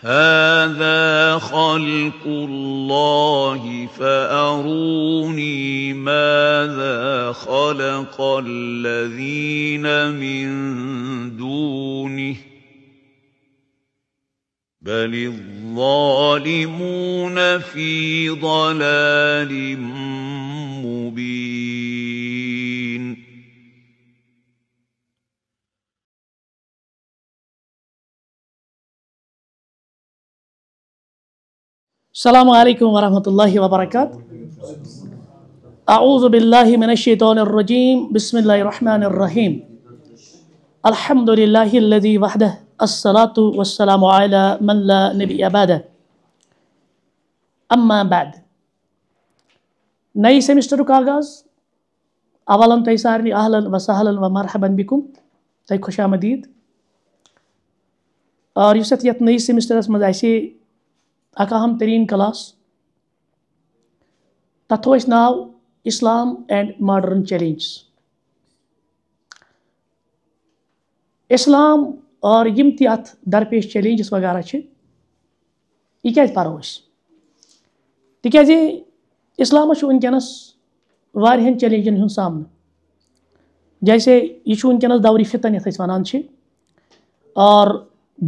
هَٰذَا خَلْقُ اللَّهِ فَأَرُونِي مَاذَا خَلَقَ الَّذِينَ مِن دُونِهِ ۚ بَلِ الظَّالِمُونَ فِي ضَلَالٍ السلام عليكم ورحمة الله وبركاته أعوذ بالله من الشيطان الرجيم بسم الله الرحمن الرحيم الحمد لله الذي وحده الصلاة والسلام على من لا نبي بعده أما بعد نئی سیمسٹر كاغاز اولا تيسارني أهلا وسهلا ومرحبا بكم تيكوشا مديد بکم تئی خوش آمدید اور یس یتھ نئی سیمسٹرس مز آسے अक अहम तरीन क्लास तथ नाव Islam and modern challenge Islam और यम तथ दरपेश चैलेंजस वगैरह यह क्या पो तिकाज इस्लाम वनकस वारियन चैलेंजन हूँ सामन जैसे यह वनकस दौरी फितन ये वनान और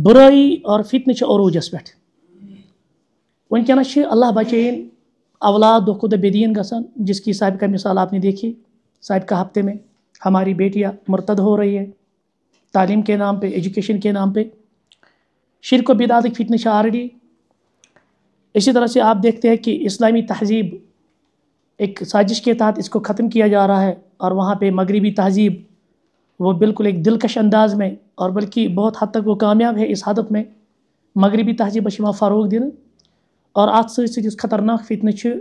बुराई और फितन अरूजस पे वनकस अल्लाह बचे अवलाद दो खुद बेदीन गसन जिसकी साहब का मिसाल आपने देखी साहब का हफ्ते में हमारी बेटियाँ मरतद हो रही है तालीम के नाम पर एजुकेशन के नाम पर शिर को बिदात फितने शारडी इसी तरह से आप देखते हैं कि इस्लामी तहजीब एक साजिश के तहत इसको ख़त्म किया जा रहा है और वहाँ पर मगरबी तहजीब वो बिल्कुल एक दिलकश अंदाज में और बल्कि बहुत हद तक वो कामयाब है इस हदत में मगरबी तहजीब बशमा फ़ारूक दिन और अत सत खतरनाक फितन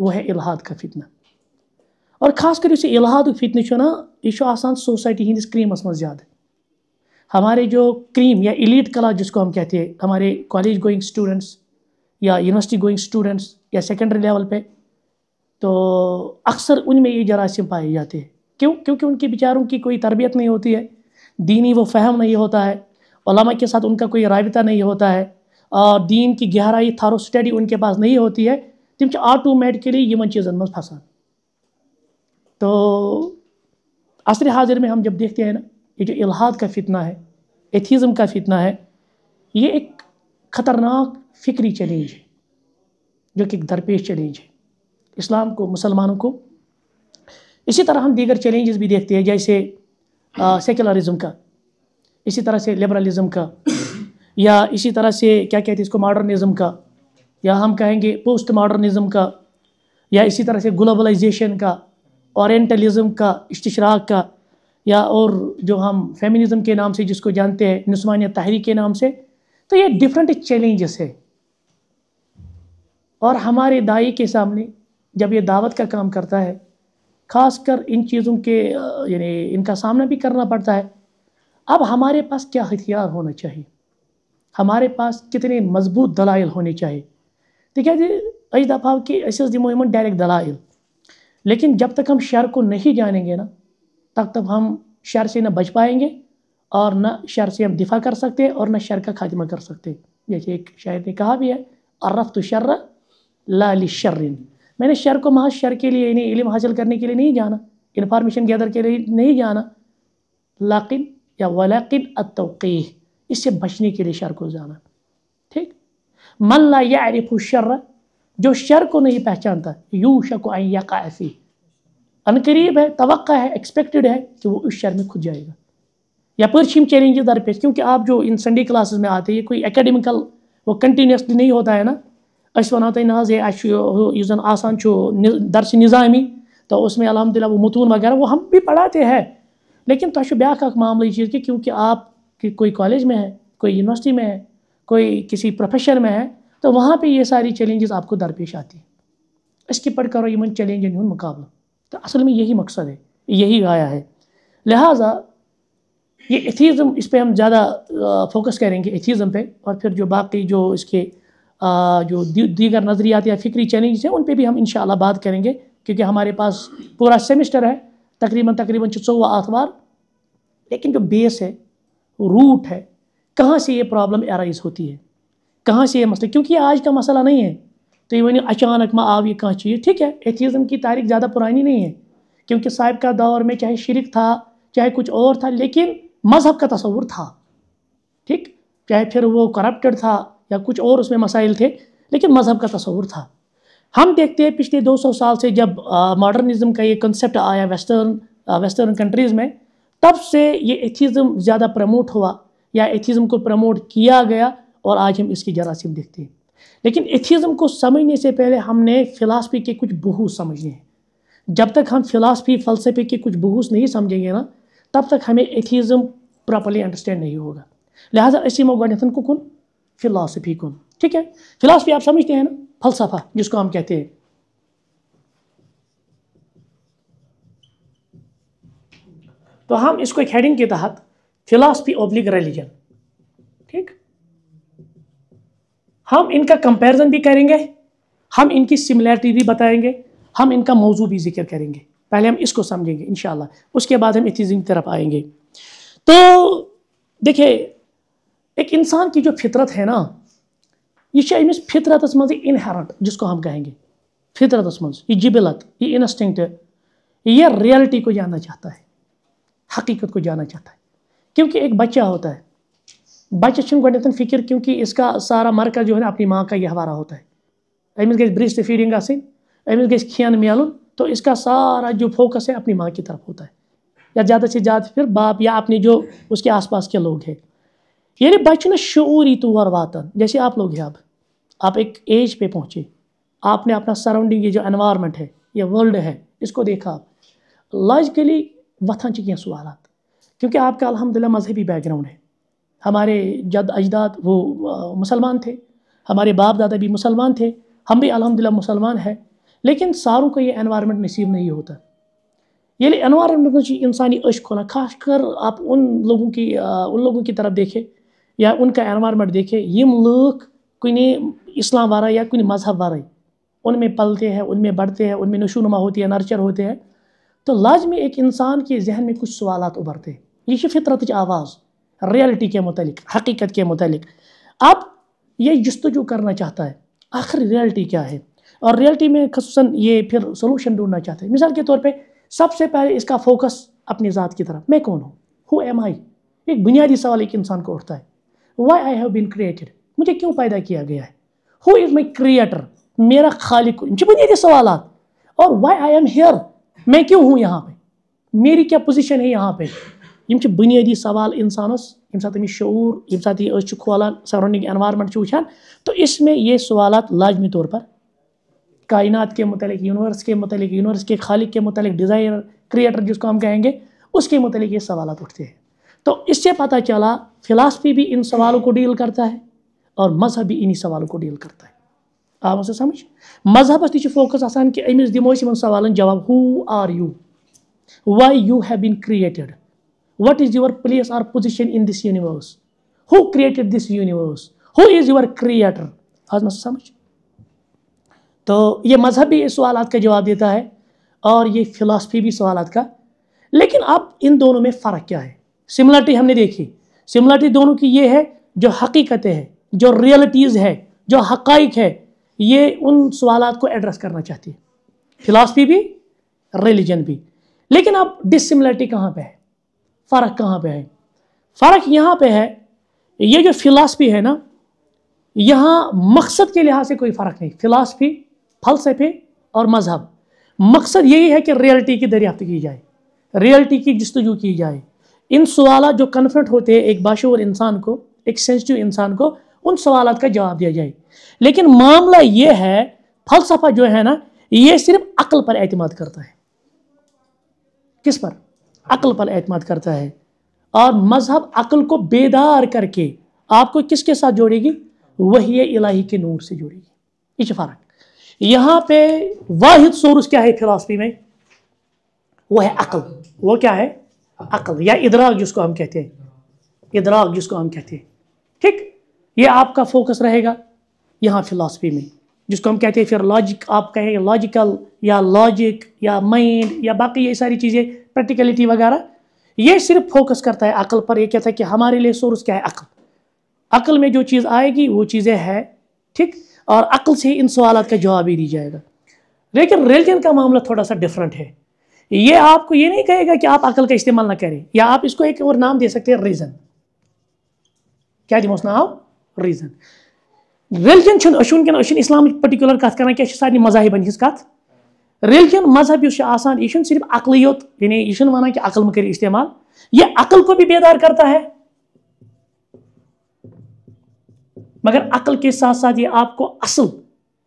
वह है इलाहाद का फितन और खास कर इस इलाहाद फितन यह सोसाइटी हिंदिस क्रीमस मज ज़्यादा हमारे जो क्रीम या इलीट क्लास जिसको हम कहते हैं हमारे कॉलेज गोइंग स्टूडेंट्स या यूनिवर्सिटी गोइंग स्टूडेंट्स या सेकेंडरी लेवल पे तो अक्सर उनमें ये जरासीम पाए जाते हैं क्यों क्योंकि उनकी बेचारों की कोई तरबियत नहीं होती है दीनी वो फहम नहीं होता है के साथ उनका कोई रबता नहीं होता है दीन की गहराई थारो स्टडी उनके पास नहीं होती है तम आटोमेटिकली इन चीज़न मज फंसान तो असर हाजिर में हम जब देखते हैं ना ये जो इलाहाद का फितना है एथीज़म का फितना है ये एक ख़तरनाक फिक्री चैलेंज है जो कि एक दरपेश चैलेंज है इस्लाम को मुसलमानों को इसी तरह हम दीगर चैलेंज़ भी देखते हैं जैसे सेकुलरिज़म का इसी तरह से लिबरलिज़म का या इसी तरह से क्या कहते हैं इसको मॉडर्निज़म का या हम कहेंगे पोस्ट मॉडर्निज़म का या इसी तरह से ग्लोबलाइजेशन का औरेंटलिज़म का इश्तराक का या और जो हम फेमिनिज़म के नाम से जिसको जानते हैं नस्मानिया तहरीक के नाम से तो ये डिफरेंट चैलेंजेस है और हमारे दाई के सामने जब ये दावत का काम करता है खासकर इन चीज़ों के यानी इनका सामना भी करना पड़ता है अब हमारे पास क्या हथियार होना चाहिए हमारे पास कितने मजबूत दलाइल होने चाहिए तिकाज अज दफा कि दिमो इन डायरेक्ट दलाइल लेकिन जब तक हम शर को नहीं जानेंगे ना तब तक हम शर से ना बच पाएंगे और ना शर से हम दिफा कर सकते हैं और ना शर का खात्मा कर सकते जैसे एक शायर ने कहा भी है अर्रफ तो शर्र लाली शर्रिन मैंने शर को महा शर के लिए यानी इलम हासिल करने के लिए नहीं जाना इन्फॉर्मेशन गैदर के लिए नहीं जाना लाकिन या वलाकिन अतौकी इससे बचने के लिए शर को जाना ठीक मन ला या शर्र जो शर को नहीं पहचानता यू शको या काफ़ी अनकरीब है तो है एक्सपेक्टेड है कि वो उस शर में खुद जाएगा या पर्शिम चैलेंजेस दरपेश क्योंकि आप जो इन संडे क्लासेस में आते हैं कोई एकेडमिकल वो कंटिन्यूसली नहीं होता है ना अस वो तुम ना ये जन आसान दर्श निज़ामी तो उसमें अलहमदिल्ला वो मतून वगैरह वो हम भी पढ़ाते हैं लेकिन तुम तो ब्या मामल चीज़ कि क्योंकि आप कि कोई कॉलेज में है कोई यूनिवर्सिटी में है कोई किसी प्रोफेशन में है तो वहाँ पे ये सारी चैलेंजेस आपको दरपेश आती है इसके पढ़ करो यूमन चैलेंज इन मुकाबला तो असल में यही मकसद है यही गाया है लिहाजा ये एथीज़म इस पर हम ज़्यादा फोकस करेंगे एथीज़म पे और फिर जो बाकी जो इसके आ, जो दीगर नज़रियात या फ़िक्री चैलेंज हैं उन पर भी हम इन बात करेंगे क्योंकि हमारे पास पूरा सेमेस्टर है तकरीबन तकरीबन चौवा आतवार लेकिन जो बेस है रूट है कहाँ से ये प्रॉब्लम एराइज होती है कहाँ से ये मसला क्योंकि आज का मसला नहीं है तो ये वो अचानक माँ आव ये कहाँ चीज़ ठीक है एथिज़म की तारीख ज़्यादा पुरानी नहीं है क्योंकि साहिब का दौर में चाहे शिरक था चाहे कुछ और था लेकिन मज़हब का तस्वूर था ठीक चाहे फिर वो करप्टड था या कुछ और उसमें मसाइल थे लेकिन मज़हब का तस्वुर था हम देखते हैं पिछले 200 साल से जब मॉडर्निज्म का ये कंसेप्ट आया वेस्टर्न वेस्टर्न कंट्रीज़ में तब से ये एथिज़म ज़्यादा प्रमोट हुआ या एथिज़म को प्रमोट किया गया और आज हम इसकी जरासीम देखते हैं लेकिन एथिज़म को समझने से पहले हमने फ़िलासफ़ी के कुछ बहूस समझने हैं जब तक हम फ़िलासफ़ी फ़लसफ़े के कुछ बहूस नहीं समझेंगे ना तब तक हमें एथिज़म प्रॉपरली अंडरस्टैंड नहीं होगा लिहाजा असी मो गुन फ़िलासफ़ी कौन ठीक है फ़िलासफ़ी आप समझते हैं ना फ़लसफ़ा जिसको हम कहते हैं तो हम इसको एक हेडिंग के तहत फिलासफी ऑब्लिक रिलीजन ठीक हम इनका कंपैरिजन भी करेंगे हम इनकी सिमिलैरिटी भी बताएंगे हम इनका मौजू भी जिक्र करेंगे पहले हम इसको समझेंगे इन उसके बाद हम इथिज़म की तरफ आएंगे तो देखिए एक इंसान की जो फितरत है ना चाहे अमिस फितरत मज इनहेरेंट जिसको हम कहेंगे फितरत मज ये जिबिलत ये इंस्टिंक्ट ये रियलिटी को जानना चाहता है हकीकत को जाना चाहता है क्योंकि एक बच्चा होता है बच्चा गोडन फिक्र क्योंकि इसका सारा मरकज जो है अपनी माँ का यह हवारा होता है अमिस ब्रिज से फीडिंग आसन अमिस खियान मेलन तो इसका सारा जो फोकस है अपनी माँ की तरफ होता है या ज़्यादा से ज़्यादा फिर बाप या अपने जो उसके आसपास के लोग हैं यानी बच्चे शूरी तौर वातन जैसे आप लोग हैं अब आप एक एज पे पहुँचे आपने अपना सराउंडिंग ये जो एनवायरनमेंट है ये वर्ल्ड है इसको देखा आप लॉजिकली वथान कह सवाल क्योंकि आपका अलहमदिल्ला मजहबी बैकग्राउंड है हमारे जद अजदाद वो मुसलमान थे हमारे बाप दादा भी मुसलमान थे हम भी अलहमदिल्ला मुसलमान हैं लेकिन सारों को ये एनवायरनमेंट नसीब नहीं होता ये एनवायरनमेंट में इंसानी अश खोला खासकर आप उन लोगों की उन लोगों की तरफ देखें या उनका एनवायरनमेंट देखें ये लोग कोई इस्लाम वारा या कोई मजहब वारा उनमें पलते हैं उनमें बढ़ते हैं उनमें नशोनुमा होती है नर्चर होते हैं तो लाजमी एक इंसान के जहन में कुछ सवाल उभरते ये फितरत आवाज़ रियलिटी के मतलब हकीकत के मतलब अब ये जस्तजू करना चाहता है आखिर रियलिटी क्या है और रियलिटी में खसूस ये फिर सोलूशन ढूंढना चाहते हैं मिसाल के तौर पर सबसे पहले इसका फोकस अपनी ज़ात की तरफ मैं कौन हूँ हु एम आई एक बुनियादी सवाल एक इंसान को उठता है why I have been created मुझे क्यों पैदा किया गया है हु इज़ माई क्रिएटर मेरा खालिक बुनियादी सवाल और वाई आई एम हेयर मैं क्यों हूँ यहाँ पे मेरी क्या पोजिशन है यहाँ पे ये बुनियादी सवाल इंसानस ये साथ शूर ये साथ ये खोलान सराउंडिंग एनवायरमेंट वन तो इसमें ये सवाल लाजमी तौर पर कायनात के मतलब यूनिवर्स के मतलब यूनिवर्स के खालिक के मतलब डिज़ाइनर क्रिएटर जिसको हम कहेंगे उसके मतलब ये सवाल उठते हैं तो इससे पता चला फ़िलासफ़ी भी इन सवालों को डील करता है और मज़हब भी इन्हीं सवालों को डील करता है आव सो समझ मजहबस तह फोकस कि अमिस दमो इन सवालन जवाब who are you why you have been created what is your place or position in this universe who created this universe who is your creator आज मत समझ तो ये मजहबी सवाल का जवाब देता है और ये फ़िलासफ़ी भी सवाल का लेकिन अब इन दोनों में फ़र्क क्या है सिमिलरिटी हमने देखी सिमिलरिटी दोनों की ये है जो हकीकतें हैं जो रियलिटीज़ है जो हकाइक है ये उन सवाल को एड्रेस करना चाहती है फिलासफी भी रिलीजन भी लेकिन अब डिसिमिलरिटी कहाँ पे है फ़र्क कहाँ पे है फ़र्क यहाँ पे है ये जो फिलासफी है ना यहाँ मकसद के लिहाज से कोई फ़र्क नहीं फिलासफी फलसफे और मज़हब मकसद यही है कि रियलिटी की दरियाफ्त की जाए रियलिटी की जस्तजू की जाए इन सवाल जो कन्फर्ट होते हैं एक बाशूर इंसान को एक सेंसिटिव इंसान को उन सवाल का जवाब दिया जाए लेकिन मामला ये है फलसफा जो है ना ये सिर्फ अकल पर एतम करता है किस पर अकल पर एतम करता है और मज़हब अकल को बेदार करके आपको किसके साथ जोड़ेगी वही इलाही के नूर से जोड़ेगी ये फ़र्क यहां पे वाहिद सोर्स क्या है फिलासफी में वो है अकल वो क्या है अकल या इदराक जिसको हम कहते हैं इदराक जिसको हम कहते हैं ठीक ये आपका फोकस रहेगा यहाँ फ़िलासफ़ी में जिसको हम कहते हैं फिर लॉजिक आप कहें लॉजिकल या लॉजिक या माइंड या बाकी ये सारी चीज़ें प्रैक्टिकलिटी वगैरह ये सिर्फ फोकस करता है अकल पर यह कहता है कि हमारे लिए सोर्स क्या है अकल अकल में जो चीज़ आएगी वो चीज़ें है ठीक और अकल से ही इन सवाल का जवाब ही दी जाएगा लेकिन रिलीजन का मामला थोड़ा सा डिफरेंट है ये आपको ये नहीं कहेगा कि आप अकल का इस्तेमाल ना करें या आप इसको एक और नाम दे सकते हैं रीज़न क्या दिमोस नाम रीज़न रिलिजन चुन अशुन अशुन इस्लाम पर्टिकुलर कथ कर क्या सारे मजाबन हिज कथ रिलिजन मजहब यह यह सिर्फ अकल योत यानी यह वन कि अकल मे इस्तेमाल यह अकल को भी बेदार करता है मगर अकल के साथ साथ ये आपको असल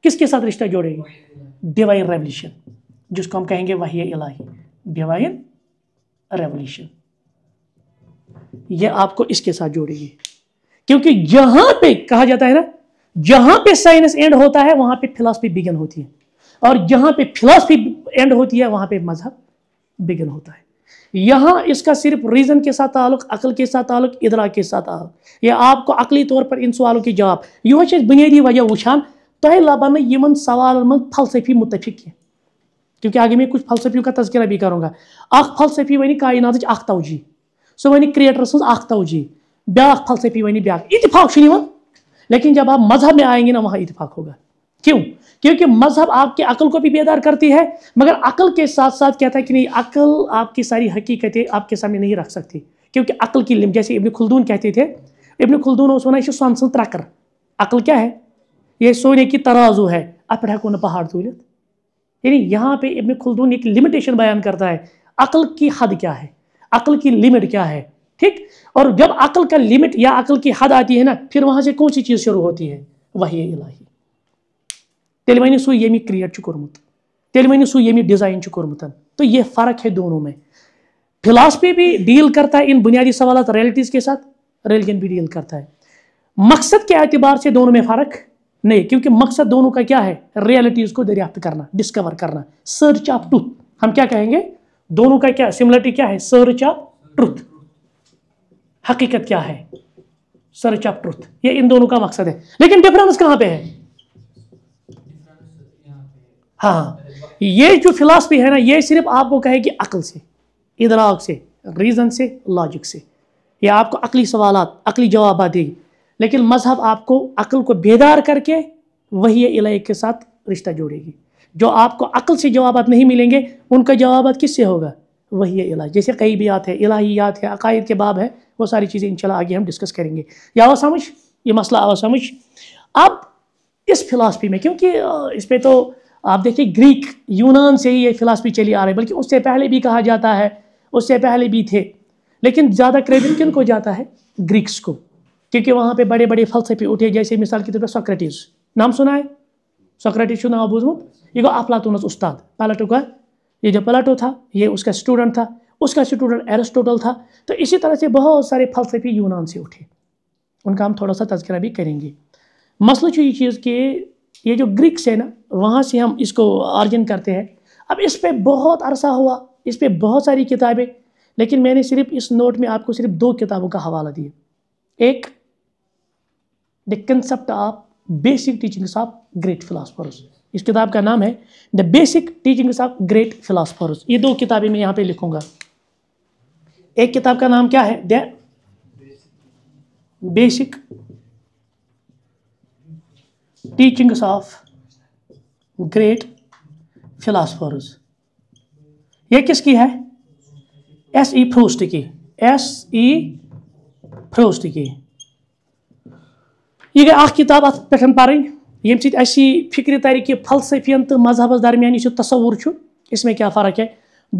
किसके साथ रिश्ता जोड़ेगी डिवाइन रेवल्यूशन जिसको हम कहेंगे वही इलाही डिवाइन रेवल्यूशन ये आपको इसके साथ जोड़ेगी क्योंकि यहां पे कहा जाता है ना जहां पे साइंस एंड होता है वहां पे फिलॉसफी बिगन होती है और जहां पे फिलॉसफी एंड होती है वहां पे मजहब बिगन होता है यहाँ इसका सिर्फ रीज़न के साथ ताल्लुक अकल के साथ ताल्लुक इदरा के साथ ताल्लुक ये आपको अकली तौर पर इन सवालों के जवाब यह बुनियादी वजह वुचान तह लबान इन सवाल मन फलसफी मुतफिक कह क्योंकि आगे मैं कुछ फलसफियों का तस्करा भी करूँगा अख फलसफी वन कायनात अख तवजी सो वन क्रिएटर सज अख तवजी ब्या फलसफी वन ब्या इतफाक लेकिन जब आप मजहब में आएंगे ना वहां इतफाक होगा क्यों क्योंकि मजहब आपकी अकल को भी बेदार करती है मगर अकल के साथ साथ कहता है कि नहीं अकल आपकी सारी हकीकतें आपके सामने नहीं रख सकती क्योंकि अकल की लिम जैसे इबन खुलदून कहते थे इबन खुलदून उस वन सोन सन त्रकर अकल क्या है ये सोने की तराजू है आप हेको ना पहाड़ तूलित यानी यहाँ पे इबन खुलदून एक लिमिटेशन बयान करता है अकल की हद क्या है अकल की लिमिट क्या है ठीक और जब अकल का लिमिट या अकल की हद आती है ना फिर वहां से कौन सी चीज शुरू होती है वही इलाही तेल वन सू ये क्रिएट कर्मुत तेल वन सू ये डिजाइन कर्मुत तो ये फर्क है दोनों में फिलासफी भी डील करता है इन बुनियादी सवाल रियलिटीज के साथ रिलीजन भी डील करता है मकसद के अतबार से दोनों में फ़र्क नहीं क्योंकि मकसद दोनों का क्या है रियलिटीज़ को दरियाफ्त करना डिस्कवर करना सर्च ऑफ ट्रूथ हम क्या कहेंगे दोनों का क्या सिमिलरिटी क्या है सर्च ऑफ ट्रूथ हकीकत क्या है सर्च ऑफ ट्रूथ ये इन दोनों का मकसद है लेकिन डिफरेंस कहाँ पे है हाँ ये जो फिलासफी है ना ये सिर्फ आपको कहेगी अकल से इदराक से रीज़न से लॉजिक से ये आपको अकली सवाल अकली जवाब देगी लेकिन मजहब आपको अकल को बेदार करके वही इलाही के साथ रिश्ता जोड़ेगी जो आपको अकल से जवाब नहीं मिलेंगे उनका जवाब किससे होगा वही है इलाज जैसे कई भी याद है इलाहियात है अकायद के बाब है वो सारी चीज़ें इंशाल्लाह आगे हम डिस्कस करेंगे या आवा समझ ये मसला आवा समझ अब इस फिलासफी में क्योंकि इस पर तो आप देखिए ग्रीक यूनान से ही ये फिलासफी चली आ रही है बल्कि उससे पहले भी कहा जाता है उससे पहले भी थे लेकिन ज़्यादा क्रेडिट किन को जाता है ग्रीक्स को क्योंकि वहाँ पे बड़े बड़े फलसफे उठे जैसे मिसाल के तौर पर सोक्रेटिस नाम सुना है सोक्रेटिस नाम बूझमुत ये गो अफलातूनस उस्ताद पहला का ये जो प्लाटो था ये उसका स्टूडेंट था उसका स्टूडेंट एरिस्टोटल था तो इसी तरह से बहुत सारे फलसफी यूनान से उठे उनका हम थोड़ा सा तस्करा भी करेंगे मसला ये चीज़ कि ये जो ग्रीक्स है ना वहाँ से हम इसको आर्जन करते हैं अब इस पर बहुत अरसा हुआ इस पर बहुत सारी किताबें लेकिन मैंने सिर्फ इस नोट में आपको सिर्फ दो किताबों का हवाला दिया एक the concept of basic teachings of great philosophers इस किताब का नाम है the basic teachings of great philosophers ये दो किताबें मैं यहाँ पे लिखूंगा एक किताब का नाम क्या है the basic teachings of great philosophers ये किसकी है एस ई फ्रोस्ट की एस ई फ्रोस्ट की ये आख किताब अत पे पारं ये अस ऐसी फिक्र तरीके फलसफियन तो मजहब दरमियान इस तस्वूर इसमें क्या फ़र्क है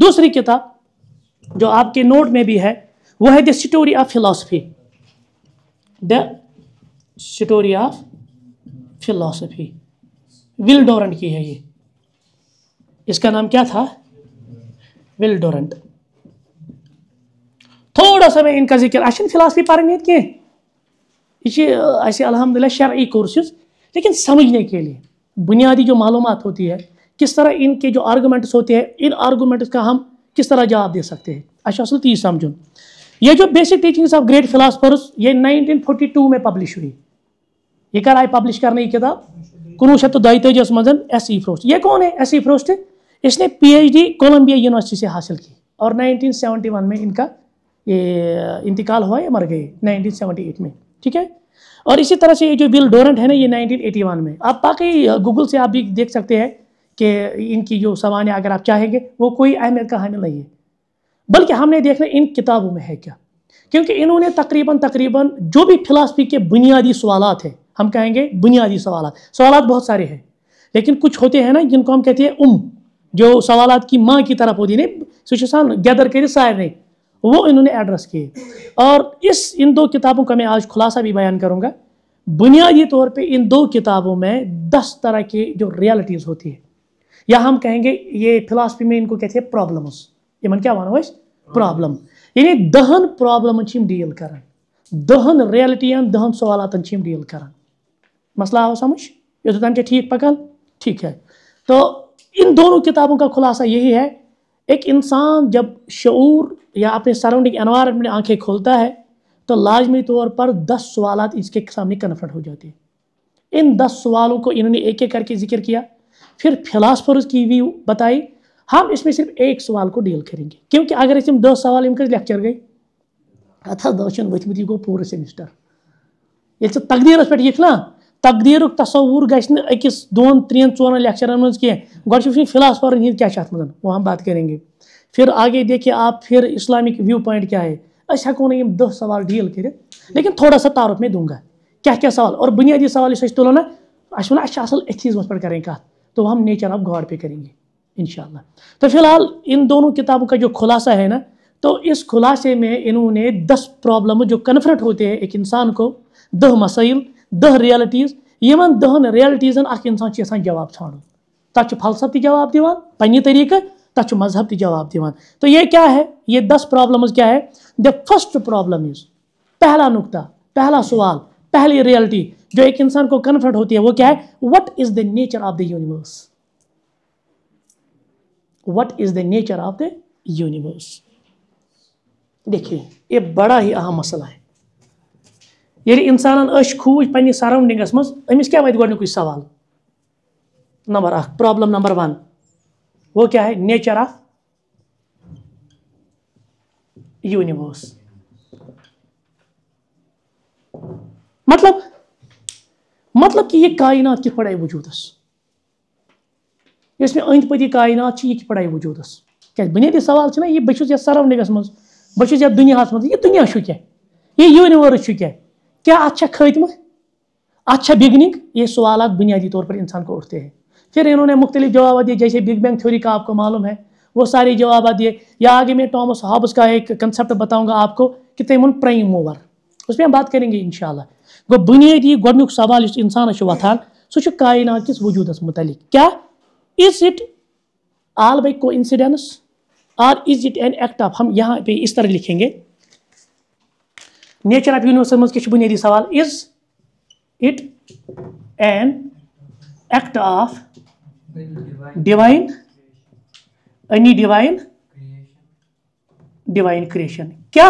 दूसरी किताब जो आपके नोट में भी है वह है the story of philosophy the story of philosophy Will Durant की है ये इसका नाम क्या था विल डोरेंट थोड़ा सा मैं इनका जिक्र अशन फिलासफी पारे के ये अलहमदिल्ला शर्य कोर्स लेकिन समझने के लिए बुनियादी जो मालूम होती है किस तरह इनके जो आर्गूमेंट्स होते हैं इन आर्गूमेंट्स का हम किस तरह जवाब दे सकते हैं अच्छा असल तीस तो समझो ये जो basic teachings of great philosophers ये 1942 में पब्लिश हुई ये कर आई पब्लिश करने की किताब कुरू शत दैतजस मजन एस ई फ्रोस्ट ये कौन है एस ई फ्रोस्ट इसने पीएचडी कोलंबिया यूनिवर्सिटी से हासिल की और 1971 में इनका ये इंतकाल हुआ ये मर गए 1978 में ठीक है और इसी तरह से ये जो बिल डोरेंट है ना ये 1981 में आप बाकी गूगल से आप भी देख सकते हैं कि इनकी जो सवान अगर आप चाहेंगे वो कोई अहमियत का हामिल नहीं है बल्कि हमने देखना इन किताबों में है क्या क्योंकि इन्होंने तकरीबन तकरीबन जो भी फिलासफी के बुनियादी सवाल हैं हम कहेंगे बुनियादी सवाल सवाल बहुत सारे हैं लेकिन कुछ होते हैं ना जिनको हम कहते हैं उम जो सवाल की माँ की तरफ होती नहीं सुशासन गैदर कर सारे नहीं वो इन्होंने एड्रेस किए और इस इन दो किताबों का मैं आज खुलासा भी बयान करूँगा बुनियादी तौर पे इन दो किताबों में दस तरह की जो रियलिटीज़ होती है या हम कहेंगे ये फिलासफी में इनको कहते हैं प्रॉब्लम्स मन क्या वनो प्रॉब्लम यानी दहन प्रॉब्लम डील कर दहन रियलिटियन दहन सवालत डील कर मसला आओ समझ ये तो ठीक पकल ठीक है तो इन दोनों किताबों का खुलासा यही है एक इंसान जब शूर या अपने सराउंडिंग एनवायरमेंट में आंखें खोलता है तो लाजमी तौर पर दस सवाल इसके सामने कन्फर्ट हो जाते हैं इन दस सवालों को इन्होंने एक एक करके जिक्र किया फिर फिलासफर्स की भी बताई हम इसमें सिर्फ एक सवाल को डील करेंगे क्योंकि अगर इसमें दस सवाल इनके लेक्चर गई अथा दर्शन वो गो पूरे सेमिस्टर ये तकदीरस पे ना तकदीर तस्वूर गिस दोन त्रेन चौन लैक्चरन मं ग फिलासफर हिंद क्या अत मन वो हम बात करेंगे फिर आगे देखिए आप फिर इस्लामिक व्यू पॉइंट क्या है अस हूं दह सवाल डील कर लेकिन थोड़ा सा तारुफ मैं दूंगा क्या क्या सवाल और बुनियादी सवाल इस तुलान अच्छा, अच्छा असल एथीजमस पर करें कत तो हम नेचर ऑफ गॉड पे करेंगे इनशाला तो फिलहाल इन दोनों किताबों का जो खुलासा है ना तो इस खुलासे में इन्होंने दस प्रॉब्लम जो कन्फर्ट होते हैं एक इंसान को दह मसाइल दह रियलटीज इन दहन रियलटीजन अख इंसान यसान जवाब ान तथा फलसफ त जवाब दिवान पन्नी तरीक़ तथा मजहब तवाब जवाब दिवान तो ये क्या है ये दस प्रॉब्लम्स क्या है द फर्स्ट प्रॉब्लम इज पहला नुकता पहला सवाल पहली रियलिटी जो एक इंसान को कन्फर्ट होती है वो क्या है what is the nature of the universe what is the nature of the universe देखिए ये बड़ा ही अहम मसला है ये इंसान अश खूज पे सराउंडिंगस मज अमिस क्या वह गुक सवाल नंबर अख प्रॉब्लम नंबर वन वो क्या है नेचर ऑफ यूनिवर्स मतलब मतलब कि यह कायनात कित पे वजूद इस मे अंद पी कायनात यह कित पे वजूदस क्या बुनियादी सवाल ये बहुत सराउंडिंगस मज बहुत दुनिया मज दुनिया क्या ये यूनिवर्स क्या क्या अच्छा खत्म अच्छा बिगनिंग ये सवाल बुनियादी तौर पर इंसान को उठते हैं फिर इन्होंने मुख्तलि जवाब दिए जैसे बिग बैंग थ्योरी का आपको मालूम है वो सारे जवाब दिए या आगे मैं टॉमस हॉब्स का एक कंसेप्ट बताऊंगा आपको कि तेम प्राइम मूवर उस पर हम बात करेंगे इन गो बुनियादी गुक सवाल इस इंसान वथान सह कायनात किस वजूदस मुतलिक क्या is it all by coincidence or is it an act of हम यहाँ पे इस तरह लिखेंगे नेचर ऑफ यूनिवर्स मे क्या बुनियादी सवाल is it an act of divine any divine divine creation क्या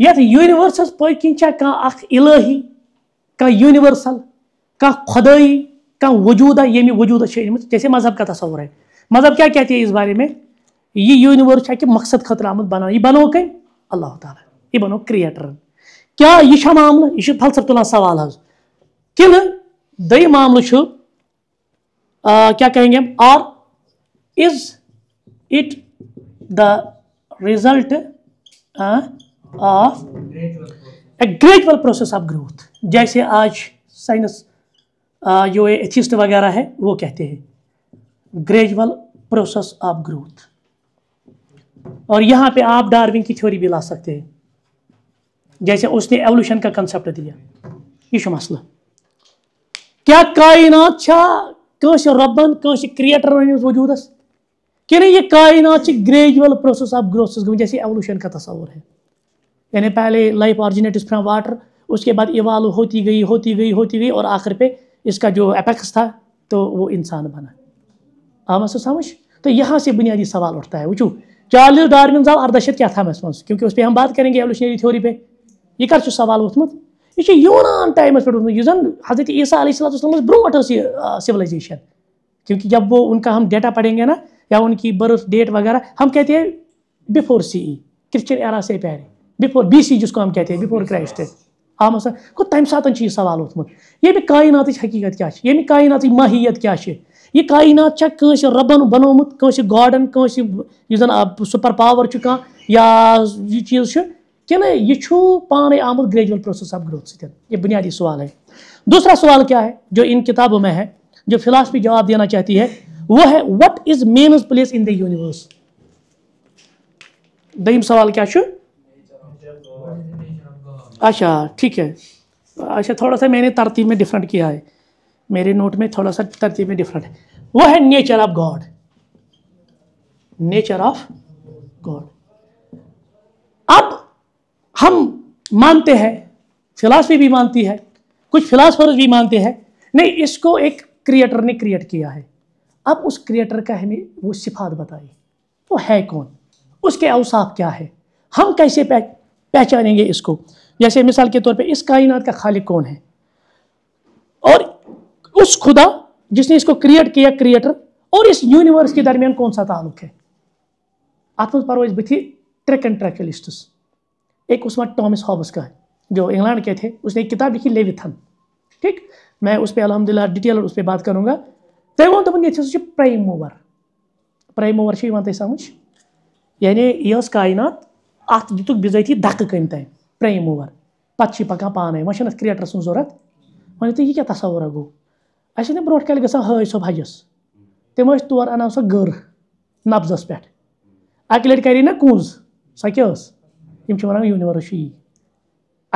यूनिवर्स यूनिवर्सस पकि इलाही कह यूनिवर्सल कह खुदाई कह वजूदा ये वजूदा अनिमत जैसे मजहब का तस्वर है मजहब क्या कहती है इस बारे में ये यूनिवर्स कि मकसद खतरा आमद बना ये बनो कहीं अल्लाह ताला यह बनो क्रिएटर क्या यह मामल यह फलसफ तुला सवाल हज कि दामल क्या कहेंगे हम और is it the result of a gradual process of growth जैसे आज साइंस जो एथिस्ट वगैरह है वो कहते हैं ग्रेजुअल प्रोसेस ऑफ ग्रोथ और यहां पे आप डार्विन की थ्योरी भी ला सकते हैं जैसे उसने एवोल्यूशन का कंसेप्ट दिया यह मसल क्या कायनात रबन क्रिएटर वजूदस कि नहीं ये कायनात ग्रेजुअल प्रोसेस ऑफ ग्रोथ गई जैसे एवोल्यूशन का तस्वर है यानी पहले लाइफ ऑरिजिनेट फ्राम वाटर उसके बाद इवाल्व होती गई होती गई होती गई और आखिर पे इसका जो एपेक्स था तो वो इंसान बना आम से समझ तो यहाँ से बुनियादी सवाल उठता है वो चार्ल्स डार्विन साहब अर्धशत क्या था मैं समझ क्योंकि उस पर हम बात करेंगे एवोल्यूशनरी थ्योरी पे यह कर सवाल उठमुत यह यूनान टाइमस पे वो जन हज़रत ईसा अलैहिस्सलाम ब्रोट सिविलाइजेशन क्योंकि जब वो उनका हम डेटा पढ़ेंगे ना या उनकी बर्थ डेट वगैरह हम कहते हैं before C E Christian era से पहले बिफोर बी सी जिसको हम कहते हैं बिफोर क्राइस्ट आम मसा गो तम सात सवाल उठमुत ये कायनात हकीकत क्या ये कायनात माहियत क्या यह कायनात रबन बनोमुत गॉडन कस सुपर पावर या चीज़ किन यह पाने पान ग्रेजुअल प्रोसेस ऑफ ग्रोथ सत ये बुनियादी सवाल है दूसरा सवाल क्या है जो इन किताबों में है जो फिलासफी जवाब देना चाहती है वो है what is man place in the universe दम सवाल क्या अच्छा ठीक है अच्छा थोड़ा सा मैंने तरतीब में डिफरेंट किया है मेरे नोट में थोड़ा सा तरतीब में डिफरेंट है वो है nature of God nature of God अब हम मानते हैं फिलासफी भी मानती है कुछ फिलासफर भी मानते हैं नहीं इसको एक क्रिएटर ने क्रिएट किया है अब उस क्रिएटर का हमें वो सिफात बताई वो है कौन उसके अवसाफ क्या है हम कैसे पहचानेंगे इसको जैसे मिसाल के तौर पे इस कायनात का खालिक कौन है और उस खुदा जिसने इसको क्रिएट किया क्रिएटर और इस यूनिवर्स के दरमियान कौन सा ताल्लुक है आत्म परवज बिथी ट्रैक एंड ट्रैकलिस्टस एक उसमें टॉमस हॉबस का है जो इंग्लैंड के थे उसने एक किताब लिखी लेविथन ठीक मैं उस पर अलहमदिल्ला डिटेल उस पर बात करूँगा तेवों दपन ये प्राइम मूवर प्राइम मूवर से समझ यानी यह कायनात अत दु बिजती धक कम तम प्राइम मूवर पे पकान पान वह क्रिएटर सो जरूरत वन तो यह क्या तस्वुरा गो अ ब्रो कल ग हाज सब हजस तम तौर अनान सो गर नब्जस पे अक लट करे ना कूज सो क्या वन यूनिवर्सी यी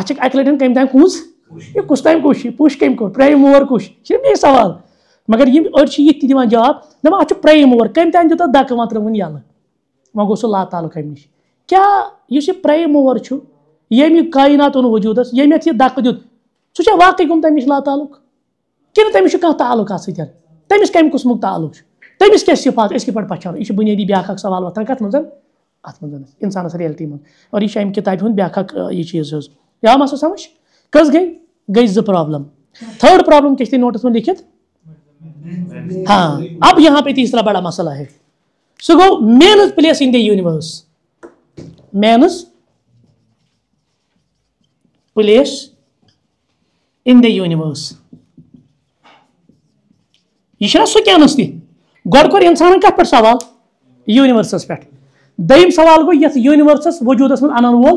अच्छे अक लटन कम तम कुछ ये कुछ तम कुछ पुश कम कुछ प्राइम मोवर कुछ यह मे सवाल मगर ये अड़ी ये दिवान जवाब दा अच्छे प्राइम मोवर कम तम दिता धक वा त्रवन ये वह गो सह तालुक अमि नश क्या इस प्राइम मोवर यम कायनात उन वजूद यम यह धक दु वाकई गुम तमिश ला तालुक कि तमिश तालुक आ सर तमिश कम कस्मु तालुक तमिश क्या सिफात इस पे पछान यह बुनियादी ब्याा सवाल वा कत मन अत मज इंसानस रियलटी और यह कताब हूँ ब्या चीज़ हज यह आम समझ कस गई गई जो प्रॉब्लम थर्ड प्रॉब्लम क्या नोटस में लिखित हाँ अब यहाँ पे तीसरा बड़ा मसला है सो गो man's place in the universe universe man's place in the universe यह सह कह गोड़ इंसान कत पे सवाल यूनिवर्सस पे दोम सवाल गो यूनिवर्स वजूद मन अन वो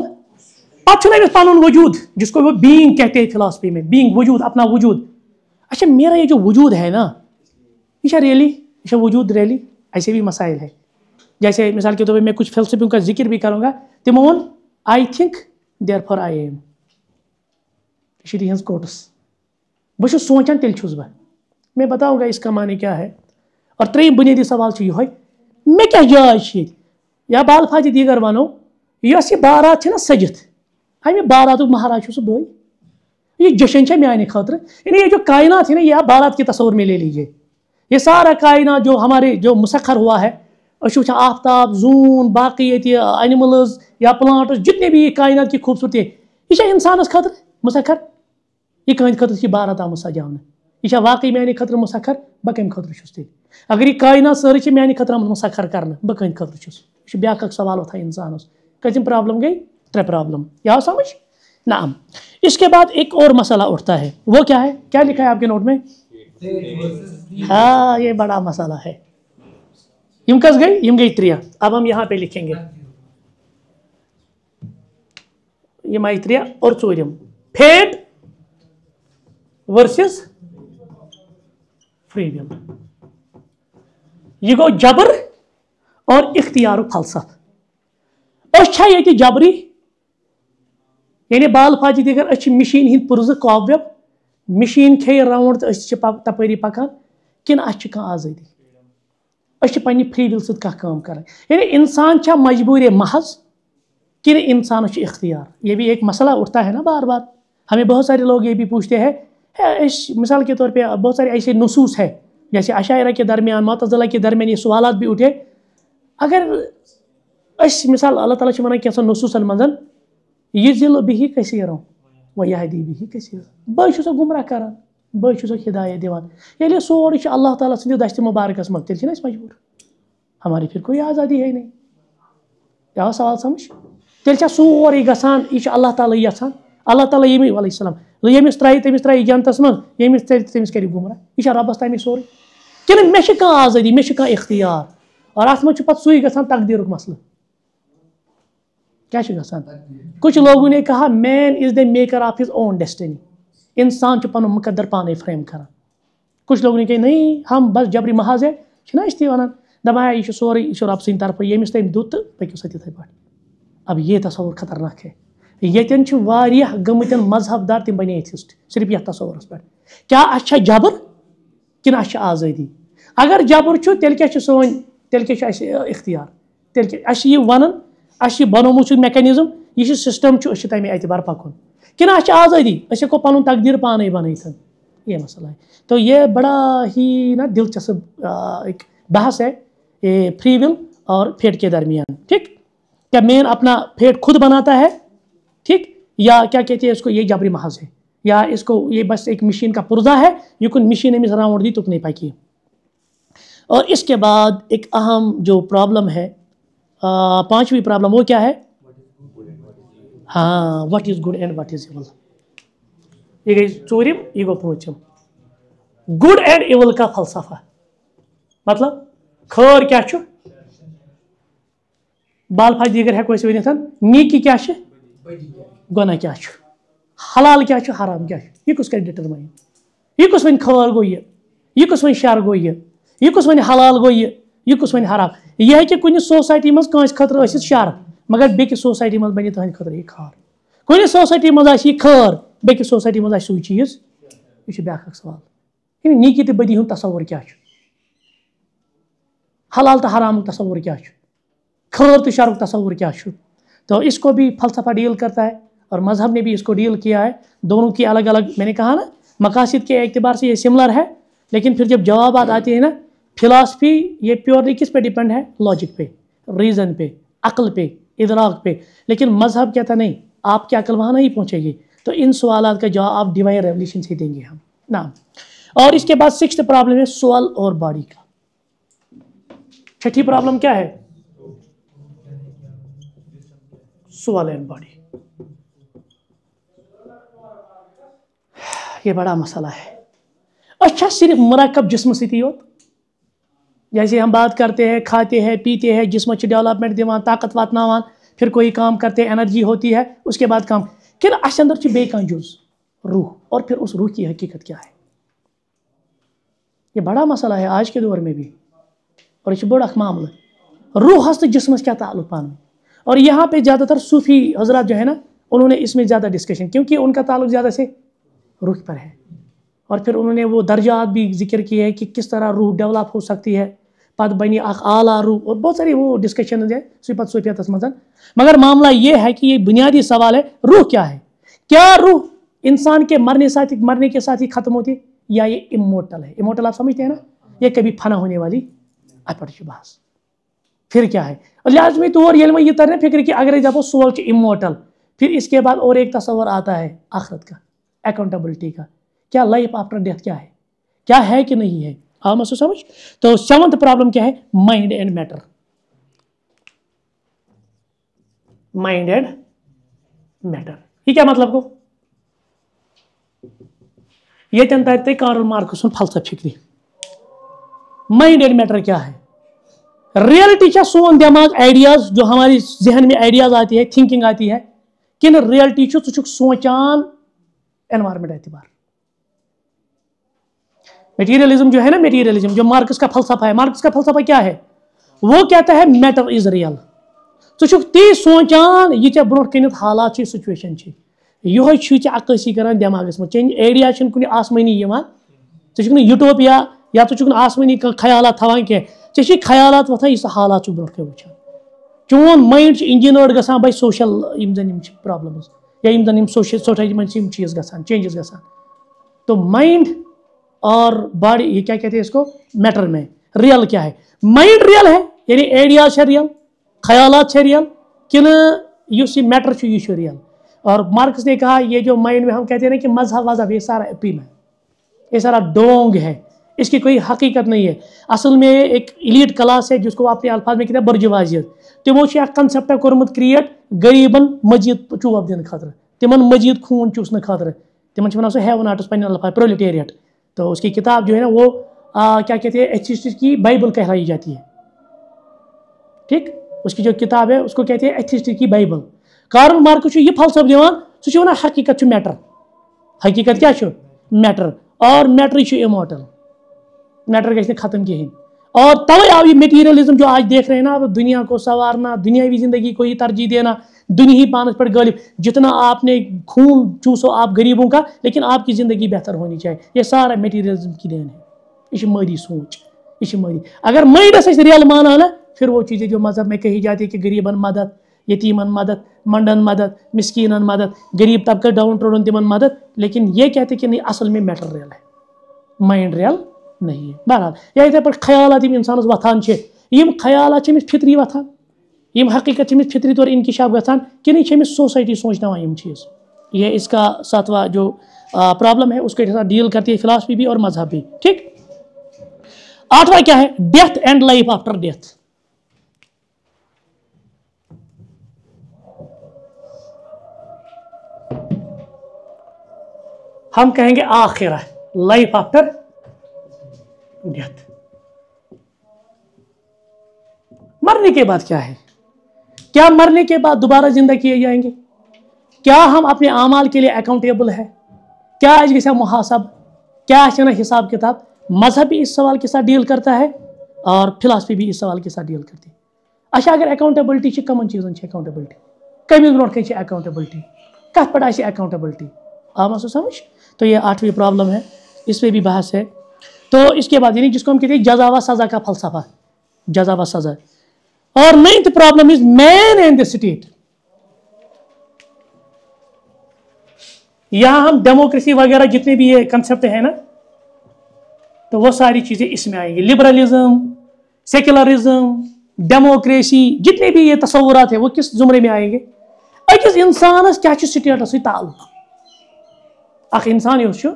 पे पन वजूद जिसको वो बींग कहते हैं फिलासफी में बींग वजूद अपना वजूद अच्छा मेरा ये जो वजूद है ना ये रैली ये वजूद रैली ऐसे भी मसाइल है जैसे मिसाल के तौर तो पर मैं कुछ फिलसफियों का जिक्र भी करूँगा वो I think therefore I am तिहज कोटस सोचान तेल चुस बह मैं बताऊँगा इसका माने क्या है और त्रेम बुनियादी सवाल यह मे क्या जाए या फाज दीगर वनो यस यह बारात सजित अमि हाँ, बारात महाराज सह बे ये जशन है माने खतर यानी ये जो कायनात है ना ये बारात की तस्वर में ले लीजिए ये सारा कायनात जो हमारे जो मुसखर हुआ है अशुभ आफ्ताब जून बाकी ये एनिमल्स या प्लांट्स जितने भी ये कायनात की खूबसूरती है यह इंसानस खतर मुसखर यह कहद खतर की बारात आम सजा यह वाकई माने खतर मुसखर बह कम खतर अगर यह कायनात सारी माने खतर मुसखर कर बह कहद खतर यह ब्याक सवाल उठा इंसान कतम प्रॉब्लम गई त्रे प्रॉब्लम यह आओ समझ नाम इसके बाद एक और मसाला उठता है वो क्या है क्या लिखा है आपके नोट में हाँ ये बड़ा मसला है यम कस गई यम गई त्रिया अब हम यहां पे लिखेंगे ये आई त्रिया और चूरम फेट वर्सेस फ्रीडम ये गो जबर और इख्तियार फलसफ ये जबरी यानी बाल फाजी दिगर अच्छे मशीन हिंद पुर्ज कावब मशीन खे राउंड तो तपरी पकान कि कह आज़ादी अच्छे पे फ्री विल सब कम कर यानी इंसान मजबूर महज कि इंसान इख्तियार ये भी एक मसला उठता है ना बार बार हमें बहुत सारे लोग ये भी पूछते हैं है, इस मिसाल के तौर पे बहुत सारे ऐसे नसूस है जैसे अशायरा के दरमियान मतजला के दरमियान ये सवाल भी उठे اگر اس مثال اللہ تعالیٰ ونان کی نصوصن نصوص المنزل یزل به کثیر و یہ به کثیر بہ سو گمراہ کران بہ سو ہدایت دیوان یلی سورُے چھُ اللہ تعالیٰ سٕنٛدِ دشت مبارک اس تیٚلہِ چھ نہ مجبوٗر ہماری پھر کوئی آزادی ہے نہیں یا سوال سمجھ تیل چھ سورُے گسان یہِ چھُ اللہ تعالیٰ یَژھان اللہ تعالیٰ ییٚمہِ وعلیکُم السلام ییٚمِس ترٛایہِ تٔمِس ترٛایہِ جان منٛز ییٚمِس ترٛایہِ تٔمِس کَرِ گُمراہ یہِ چھا رۄبَس تام سورُے کِنہٕ مےٚ چھِ کانٛہہ آزٲدی مےٚ چھِ کانٛہہ اِختیار और अस मे पत् सू ग तकदीर मसल क्या ग कुछ लोगों ने कहा man is the maker of his own destiny इंसान पुन मुकदर पान फ्रेम कर कुछ लोगों ने कह नहीं हम बस जबरी महाज है ना इस वन दपाया यह सोरे यह रब सद तरफ यमस तम दुत पकि सो तथे पे अब ये तस्वुर खतरनाक है यतन गमत मजहबदार तम बने एथिस्ट सिर्फ ये तस्वुरस पे क्या अच्छा जबर कि अच्छा आज़ादी अगर जबर तेल क्या सोन تیٚلہِ کیٛاہ چھُ اَسہِ اِختیار تیٚلہِ کیٛاہ اَسہِ چھِ یہِ وَنان اَسہِ چھِ بَنومُت چھُ میکَنِزٕم یہِ چھُ سِسٹَم چھُ أسۍ چھِ تَمے اعتبار پَکُن کِنہٕ اَسہِ چھِ آزٲدی أسۍ ہیٚکو پَنُن تقدیٖر پانَے بَنٲیِتھ یہ مسئلہ ہے تو یہ بڑا ہی نا دلچسپ एक बहस है ये फ्री विल और फेट के दरमियान ठीक क्या मेन अपना फेट खुद बनाता है ठीक या क्या कहते हैं इसको ये जबरी महाज है या इसको ये बस एक मशीन का पुर्जा है यू कुन मशीन एम इज राउंड दी तुक नहीं पाई और इसके बाद एक अहम जो प्रॉब्लम है पांचवी प्रॉब्लम वो क्या है हाँ what is good and what is evil ये गई चूरिम ये गो गुड एंड इवल का फलसफा मतलब खर क्या फाज दीगर हेको नीकी क्या गुना क्या हलाल क्या हराम क्या यह कस कर डिटरमाइन यह कस वन खर गो यह कस वन शर गो यह यह कुस वन हलाल गो यह यह वन हराम यह हे कुन सोसाइटी मंस कंस शर मगर बेकिस सोसाइटी मज बनि तहन खतर यह खार कुन सोसाइटी मज खर बेकिस सोसाइटी मज चीज यह ब्या सवाल यानी तो बदी हूँ तस्वुर क्या हलाल तो हराम तस्वुर क्या खर तो शर तस्वुर क्या तो इसको भी फलसफा डील करता है और मज़हब ने भी इसको डील किया है दोनों की अलग अलग मैंने कहा ना मकासद के एतबार से ये सिमिलर है लेकिन फिर जब जवाब आते हैं ना फिलासफी ये प्योरली किस पे डिपेंड है लॉजिक पे रीज़न पे अकल पे इदराक पे लेकिन मज़हब कहता नहीं आपकी अकल वहाँ नहीं पहुँचेगी तो इन सवाल का जवाब आप डिवाइन रेवल्यूशन से देंगे हम ना और इसके बाद सिक्स प्रॉब्लम है सोल और बॉडी का छठी प्रॉब्लम क्या है सोल एंड बॉडी ये बड़ा मसला है अच्छा सिर्फ मरकब जिसम सती जैसे हम बात करते हैं खाते हैं पीते हैं जिसम डेवलपमेंट दिवान ताकत वातनावान फिर कोई काम करते हैं एनर्जी होती है उसके बाद काम फिर अस अंदर बे कह जुज रूह और फिर उस रूह की हकीकत क्या है ये बड़ा मसला है आज के दौर में भी और यह बड़ा मामला रूह हस्त जिसम क्या ताल्लुक पानी और यहाँ पे ज़्यादातर सूफी हजरात जो है ना उन्होंने इसमें ज़्यादा डिस्कशन क्योंकि उनका ताल्लुक ज़्यादा से रूह पर है और फिर उन्होंने वो दर्जात भी जिक्र किए हैं कि किस तरह रूह डेवलप हो सकती है पत् बने अला रूह और बहुत सारी वो डिस्कशन है सह सूफियत मजन मगर मामला ये है कि ये बुनियादी सवाल है रूह क्या है क्या रूह इंसान के मरने साथ ही मरने के साथ ही ख़त्म होती या ये इमोटल है इमोटल आप समझते हैं ना ये कभी फना होने वाली अपटुबास फिर क्या है लाजमी तौर तो ये ये तरह फिक्र कि अगर दपो सोल इमोटल फिर इसके बाद और एक तस्वर आता है आखरत का अकाउंटेबिलिटी का क्या लाइफ आफ्टर डेथ क्या है क्या है कि नहीं है आम मसो समझ तो सेवंथ प्रॉब्लम क्या है mind and matter mind and matter ये क्या मतलब को ये चंता है कार्ल मार्क सुन फलसफ फिक्री माइंड एंड मैटर क्या है रियलिटी क्या सोन दिमाग आइडियाज जो हमारी जहन में आइडियाज आती है थिंकिंग आती है कि रियलिटी तो सोचान एनवायरमेंट एतबार मेटीरियलिज्म जो है ना मेटीरियलिज्म जो मार्क्स का फलसफा है मार्क्स का फलसफा क्या है वो कहता है मैटर इज रियल चुख ती सोचान ये ब्रो कालात सिचुएशन यह अक्सी कर दिमाग मे चे एडिया कुछ आसमानी चुक तो यूटोपिया या चुक तो आसमानी कयाल थान कह चे खयाल वो हालात ब्रो चोन माइंड इंजीनर्ड ग बाई सोशल प्रॉब्लम्स या सोशल सोसाइटी मे चीज ग चेंजस ग माइंड और बॉडी ये क्या कहते हैं इसको मैटर में रियल क्या है माइंड रियल है यानी आइडिया से रियल ख्याल से रियल किन इस मैटर यह रियल और मार्क्स ने कहा ये जो माइंड में हम कहते हैं कि मजहब वजहब ये सारा अपील है ये सारा डोंग है इसकी कोई हकीकत नहीं है असल में एक इलीट क्लास है जिसको आपने अल्फाज में कहते हैं बर्जवाजियत तमो कन्सेप्ट कोर्मुत क्रिएट गरीबन मजीद चूब दिन खातर तिमन मजीद खून चूसने खातर तिमन वन सो हेवन आर्ट्स पे अल्फाज प्रोलिटेरियट तो उसकी किताब जो है ना वो आ, क्या कहते हैं एथिस्ट की बाइबल कहलाई जाती है ठीक उसकी जो किताब है उसको कहते हैं एथिस्ट की बाइबल कार्ल मार्क्स ये फलसफ दिवान सह हकीकत मैटर हकीकत क्या मैटर और मैटर इमोटल मैटर गई खत्म कहें और तवे आव ये मेटीरियलिज्म जो आज देख रहे हैं ना आप दुनिया को संवारना दुनियावी ज़िंदगी को ही तरजीह देना दुनिया ही पानस पर गालिब जितना आपने खून चूसो आप गरीबों का लेकिन आपकी ज़िंदगी बेहतर होनी चाहिए यह सारा मटीरियलिज्म की देन है यह मरी सोच यह मरी अगर मैडस रियल माना ना फिर वो चीज़ें जो मज़हब में कही जाती है कि गरीबन मदद यतीमन मदद मंडन मदद मिसकीनन मदद गरीब तबका डाउन टोडन तिमन मदद लेकिन ये कहते कि नहीं असल में मैटर रियल है माइंड रियल नहीं है बहरहाल या इतने पर ख्याल इंसान वथान ये ख्याल फितरी वथान ये हकीकत फितरी तौर इनकशाफ ग कि नहीं सोसाइटी सोचना यम चीज़ ये इसका सातवा जो प्रॉब्लम है उसके साथ डील करती है फिलासफी भी और मजहब भी ठीक आठवा क्या है death and life after death हम कहेंगे आखिर लाइफ आफ्टर डेथ मरने के बाद क्या है क्या मरने के बाद दोबारा जिंदा किए जाएंगे क्या हम अपने अमाल के लिए अकाउंटेबल है क्या आज गया मुहासब क्या अचानक हिसाब किताब मजहब भी इस सवाल के साथ डील करता है और फिलासफी भी इस सवाल के साथ डील करती है अच्छा अगर अकाउंटेबिलिटी कमन चीज़न अकाउंटेबिलिटी कमी ब्रोट अकाउंटेबिलिटी कत पे अकाउंटेबिलिटी आम सो समझ तो ये आठवीं प्रॉब्लम है इस पर भी बहस है तो इसके बाद यानी जिसको हम कहते हैं जजा व सज़ा का फलसफा जजा व सज़ा Or ninth problem is man and the state. यहां हम डेमोक्रेसी वगैरह जितने भी ये कंसेप्ट है ना तो वो सारी चीजें इसमें आएंगी लिबरलिज्म सेक्युलरिज्म डेमोक्रेसी जितने भी ये तस्वुरात है वो किस जुमरे में आएंगे अकिस इंसानस क्या स्टेटस ताल्लुक अख इंसान यह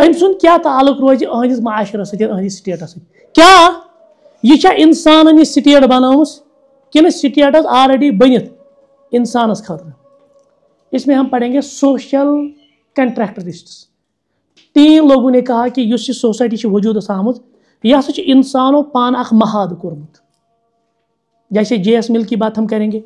क्या ताल्लुक रोज अहंदिस माशरस अहंदिस स्टेटस क्या यह इंसान यह स्टेट बन कटेट आलरेडी बन बनित इंसान खतर इसमें हम पढ़ेंगे सोशल कंट्रैक्टरिस्ट्स तीन लोगों ने कहा कि यह सोसाइटी वजूद आम यह हसा इंसानों पान अख महाद कोर्मुत जैसे जे एस मिल की बात हम करेंगे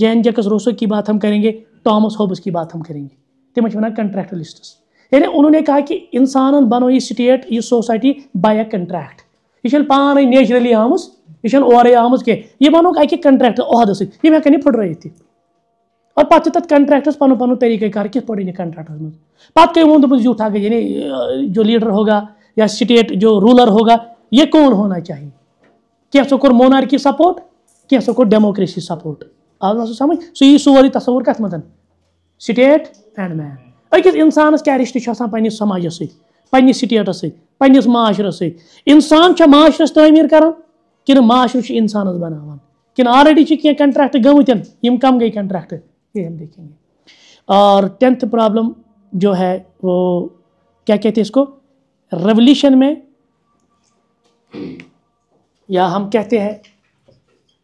जैन जैकस रोसो की बात हम करेंगे टॉमस होब्स की बात हम करेंगे वन वनान कंट्रैक्टलिस्टस यानी उन्होंने कहा कि इंसानन बनो यह स्टेट यह सोसाइटी बाय अ कंट्रैक्ट यह पान नेचुरली आम यह और आम कह यह बनोक अकि कंट्रैक्ट अहद सम हेन यह पटरय और पे तथा कंट्रैक्टस पुन पन तरीक़ार कित पे इन कंट्रैक्टस मे पे वो दोपन यू ठग यानी जो लीडर होगा या स्टेट जो रूलर होगा यह कौन होना चाहिए क्या सो कोर मोनार्की सपोर्ट क्या सो डेमोक्रेसी सपोर्ट आज ना समझ सो यह सोरे तस्वुर कत मत स्टेट एंड मैन अकिस इंसानस क्या रिश्त पान समाज पे स्टेट सन्नस माशरस इंसान माशरस तमीर कर कि माशर इंसानस बनावान कि ऑलरेडी कह कंट्रैक्ट गमतन यम कम गई कंट्रैक्ट ये हम देखेंगे और टेंथ प्रॉब्लम जो है वो क्या कहते हैं इसको रेवल्यूशन में या हम कहते हैं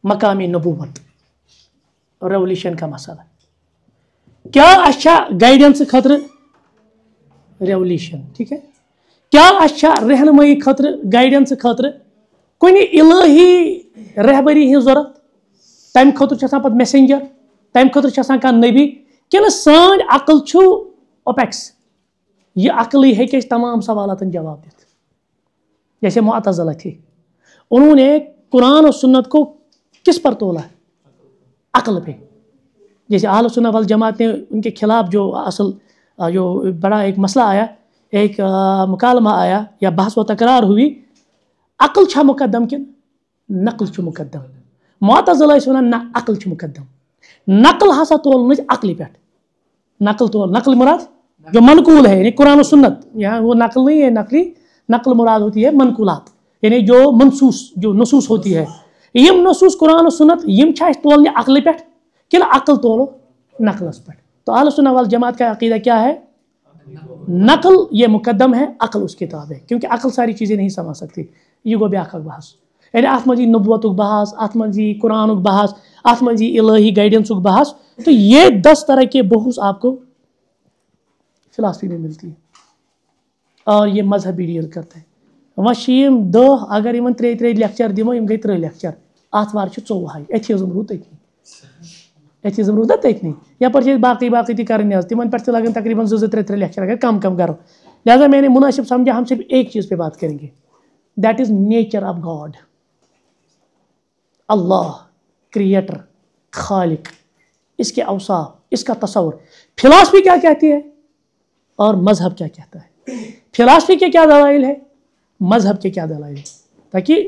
मकामी नबूवत रेवल्यूशन का मसला क्या अच्छा गाइडेंस खतरे रेवल्यूशन ठीक है क्या अच्छा रहनमई खतर गाइडेंस खतर कुन इलाही रहबरी हिं जरूरत तम खतर पे मैसेंजर तम खतर कह नबी कि सान अकल ओपेक्स ये अकल हे तमाम सवाल जवाब दित जैसे मतजल थी उन्होंने कुरान और सुन्नत को किस पर तोला अकल पे जैसे आल सुन्नत वाल जमात ने उनके खिलाफ जो असल जो बड़ा एक मसला आया एक मुकालमा आया या बहस व तकरार हुई अकल छा मुकदम कि नकल मुकदम मतजल वन ना अकल मुकदम नकल हसा तोल अकल पे नकल तोल नकल मुराद जो मनकूल है यानी कुरान सुन्नत यहाँ वो नकल नहीं है नकली नकल मुराद होती है मनकूलात यानी जो मनसूस जो नसूस होती है यम नसूस कुरान सुन्नत यम तोल अकल पे कि अकल तोलो नकलस पे तो आल वाल जमात का अकीदा क्या है नकल ये मुकदम है अकल किताब है क्योंकि अकल सारी चीज़ें नहीं समझ सकती यह गो ब्या बहस यानी अत मजी नबूत बहस अत मजी कुरान बहस अत मजी इलाही गाइडेंस बहस तो ये दस तरह के बहुस आपको फिलासफी में मिलती है और ये मजहबी डील करते हैं वह दह अगर इन त्रे त्रे लेक्चर दिमो गई त्रे लेक्चर आतवार चौवह अथी रूद अथी ये ضروٗرت نہ تٔتھۍ نٕے یَپٲرۍ چھِ أسۍ باقٕے باقٕے تہِ کَرٕنۍ حظ تِمن پٮ۪ٹھ تہِ لَگن تقریٖباً زٕ زٕ ترٛےٚ ترٛےٚ لیکچر اگر मैंने मुनासिब समझा हम सिर्फ एक चीज़ पे बात करेंगे that is nature of God अल्लाह क्रिएटर खालिक इसके अवसाफ इसका तस्वर फिलासफी क्या कहती है और मज़हब क्या कहता है फिलासफी के क्या दलाइल है मज़हब के क्या दलाइल है ताकि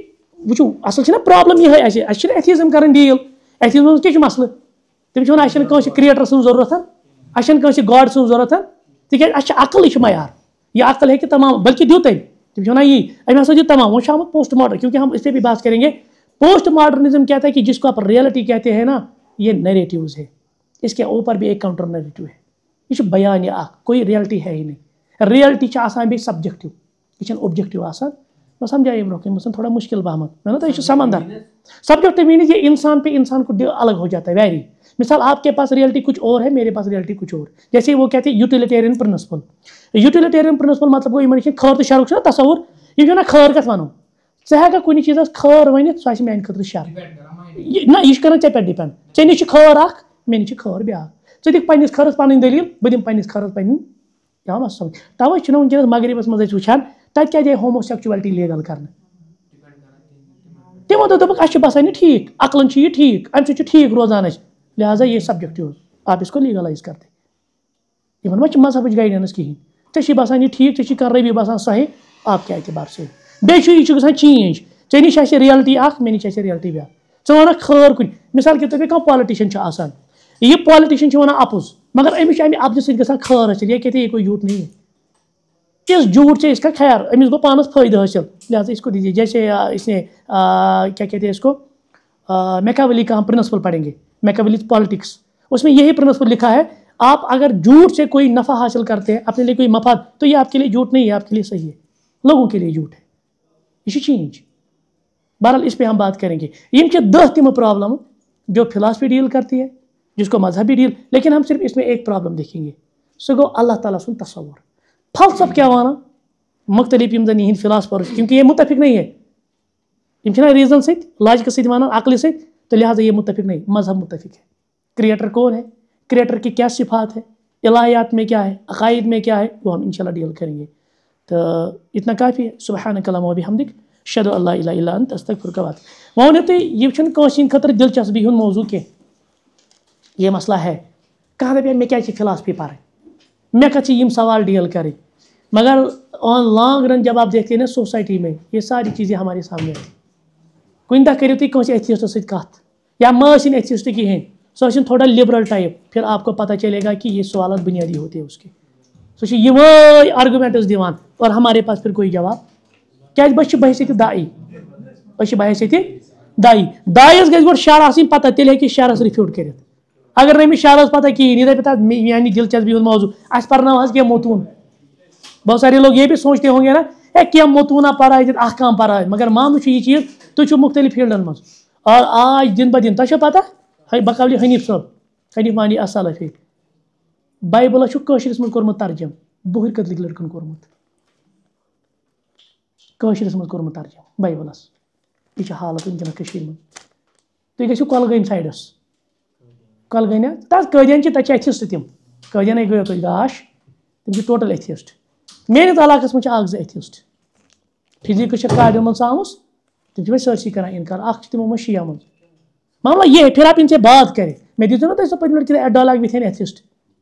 वो असल प्रॉब्लम ये अथीज़म कर डील एथीज़म क्या मसल तम क्रिएटर सं अच्छे अन गाड सं तेज तक अकल यह मैार यह अकल हे तमाम बल्कि दू तम तम यी अमें हाँ तमाम वो हम पोस्ट मॉडर्न क्योंकि हम इस भी बात करेंगे पोस्ट मॉडर्निज्म कहता है कि जिसको आप रियलिटी कहते हैं ना ये नरेटिव्स है इसके ऊपर भी एक काउंटर नरेटिव है यह बयान ये कोई रियलिटी है ही नहीं रियलिटी बे सब्जेक्टिव यह ऑब्जेक्टिव आसान मैं समझाई ब्रोह थोड़ा मुश्किल पहमत मैं ना तो यह समंदर सब्जेक्टिव मीनज ये इंसान पे इंसान को अलग हो जाता है वैरी मिसाल आपके पास रियलिटी कुछ और है मेरे पास रियलिटी कुछ और जैसे वो कहते हैं यूटिलिटेरियन प्रिंसिपल यूटिलिटेरियन प्रिंसिपल मतलब गो इन खर तो शर्क तस्वुर यह खर कत वन ऐ हेका कुछ चीज खर वन सह मे खुद शर ना यह कर पे डिपेंड चे नश खर अख मे नश खर ब्या दिख पस खरस पी दल बह दिम पस खरस पन तवा वन मगरबस मे वा तत क्या दे होमोसेक्चुअलिटी लीगल कर तमो दस बसान ठीक अकलन यह ठीक अमि ठीक रोजान लिहाजा ये सब्जेक्ट हो आप इसको लीगलाइज कर दें यमन मे मजहब गाइडेंस कहें ऐसे बसान यह ठीक ऐसी रही बसान सह आप क्या अतबार से बेचु यह ग चेंज ऐ अच्छे रियलटी अख मे नीचे रियलटी बे ऐ वन खर कुछ मिसाल के तौर पर कम पॉलिटिशन आसान यह पॉलिटिशन वन अपुज मगर अमिस अपज सर खर हासिल यह कहते कोई झूठ नहीं किस इस झूठ से इसका खैर अमिस गो पानस फायदे हासिल लिहाजा इसको दीजिए जैसे इसने क्या कहते हैं इसको मेकावली का हम प्रिंसिपल पढ़ेंगे मैकेबलिज पॉलिटिक्स उसमें यही प्रिंसिपल लिखा है आप अगर झूठ से कोई नफ़ा हासिल करते हैं अपने लिए कोई मफाद तो ये आपके लिए झूठ नहीं है आपके लिए सही है लोगों के लिए झूठ है इसी चेंज बहरहाल इस पर हम बात करेंगे इनके दह तीन प्रॉब्लम जो फिलासफी डील करती है जिसको मजहबी डील लेकिन हम सिर्फ इसमें एक प्रॉब्लम देखेंगे सो गो अल्लाह ताला सुन तस्वुर फलसफ क्या वाना मुख्तलिफ यम यहन फिलासफर क्योंकि ये मुतफिक नहीं है यम रीजन सत लाजिक सत वन अकल सत तो लिहाजा ये मुतफिक नहीं मज़हब मुतफिक है क्रिएटर कौन है क्रिएटर की क्या सिफात है इलाहियात में क्या है अकायद में क्या है वो हम इन डील करेंगे तो इतना काफ़ी है सुबह कलम हम हमदिक शद अल्लाह का बात वह तो ये कंसिन खतर दिलचस्पी हूँ मौजू कह ये मसला है कह दपे मे क्या फिलासफी पढ़ मे कत सवाल डील करें मगर ऑन लॉन्ग रन जब आप देखते हैं ना सोसाइटी में ये सारी चीज़ें हमारे सामने आती कुन दह करो तुम कंस सत या मैं एथिस्ट एथियस्ट कहें सो थोड़ा लिबरल टाइप फिर आपको पता चलेगा कि ये सवाल बुनियादी होते हैं उसके सो ये आर्गूमेंट दिवान और हमारे पास फिर कोई जवाब क्या बस बहसीत दाई बस बहसीत दाई दाईस गो शर पता तेल हे शरस रिफ्यूट कर अगर नमें शरस पता कहें यह दिलचस्पी हूँ मौजू अस पर्व क्या मोतून बहुत सारे लोग ये भी सोचते होंगे ना है क्या मोतूना पढ़ाई अह कह पढ़ाई मगर मानू यह चीज़ تُہۍ چھُو مُختلف فیٖلڈَن منٛز آ آج دِن بہ دِن تۄہہِ چھو پَتہ بہٕ قبلہِ حنیٖف صٲب حنیٖف وانی اَصلفی بایبٕلَس چھُ کٲشرِس منٛز کوٚرمُت ترجُمہٕ بُہٕرۍ کٔدلٕکۍ لٔڑکَن کوٚرمُت کٲشرِس منٛز کوٚرمُت ترجُمہٕ بایبٕلَس یہِ چھِ حالت وٕنکیٚنَس کٔشیٖرِ منٛز تُہۍ گٔژھِو کۄلگٲمۍ سایڈَس کۄلگٲنۍ تَتھ قٲدیان چھِ تَتہِ چھِ ایتھِسٹ تِم قٲدیانے گٔیو تُہۍ گاش تِم چھِ ٹوٹَل ایتھِسٹ میٲنِس علاقَس منٛز چھِ اَکھ زٕ ایتھِسٹ فِزِکٕس چھِ کاڈٮ۪ن منٛز ژامٕژ तम सर्स कर इनकार अख तमो मे शिया मज मामला ये फिर आप इनसे बात करें मैं दीजिए ना तुम सब मिनट के डायलॉग विथ एन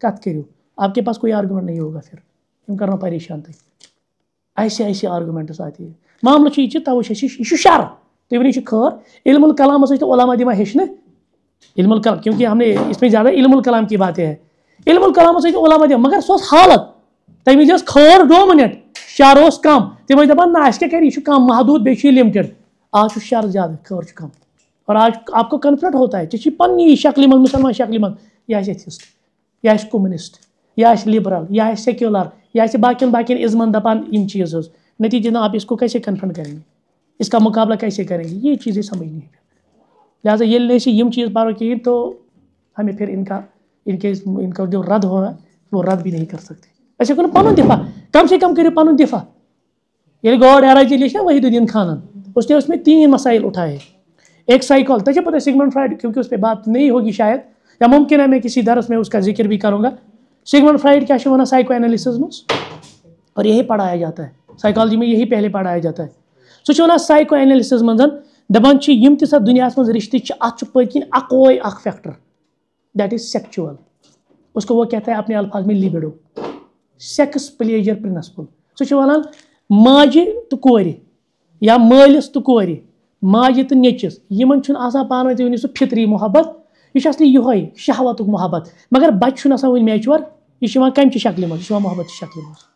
कत करो आपके पास कोई आर्गूमेंट नहीं होगा फिर इम करना परेशान तुम ऐसे ऐसे आर्गूमेंट्स तो आते हैं मामल यह तवे यह शर तुम वो खर इलमुल कलाम तो उलमा दिमा क्योंकि हमने इसमें ज़्यादा इलमुल की बातें हैं इलमुल कलाम तो मगर सो हालत तमें खर डोमिनेट शर कम तम दपान ना अस क्या कर कम महदूद बे लिमिटेड आज होशियार ज़्यादा कर्ज कम और आज आपको कन्फ्रंट होता है ची पी शक्ल मन मुसलमान शक्ल मन यह एथिस्ट यह कम्युनिस्ट यह लिबरल यह सेक्युलर यह बाकियन बाकियन दपान इन चीज़ नतीजे ना आप इसको कैसे कन्फ्रंट करेंगे इसका मुकाबला कैसे करेंगे ये चीज़ें समझ नहीं लिहाजा ये नहीं यम चीज़ पारो कहीं तो हमें फिर इनका इनके इनका जो रद्द होना वो रद्द भी नहीं कर सकते ऐसे करो पन दिफा कम से कम करो पन दिफा ये गौर एराजी लिखा वहीदुद्दीन खानन उसने उसमें तीन मसाइल उठाए एक साइकॉल है सिगमन फ्राइड क्योंकि उस पर बात नहीं होगी शायद या मुमकिन है मैं किसी दरस में उसका जिक्र भी करूँगा सिगमन फ्राइड क्या शुभ साइको एनालिसिस में और यही पढ़ाया जाता है साइकोलॉजी में यही पहले पढ़ाया जाता है सोच वनान साइको एनालिसिस मज दपान यम दुनिया मज रिश्ते अत पकिन अको अख फैक्टर दैट इज़ सेक्चुअल उसको वो कहता है अपने अल्फाज में लिबिडो सेक्स प्लेजर प्रिंसिपल सो वन माजि तो कोरि या मालिस तो कौर माजि तो नचिस इन पान वन सू फितरी मोहब्बत यह यह शहवत मोहब्बत मगर बच्चा वन मेचर यह कमच शक्ल मोहब्बत शक्लि मे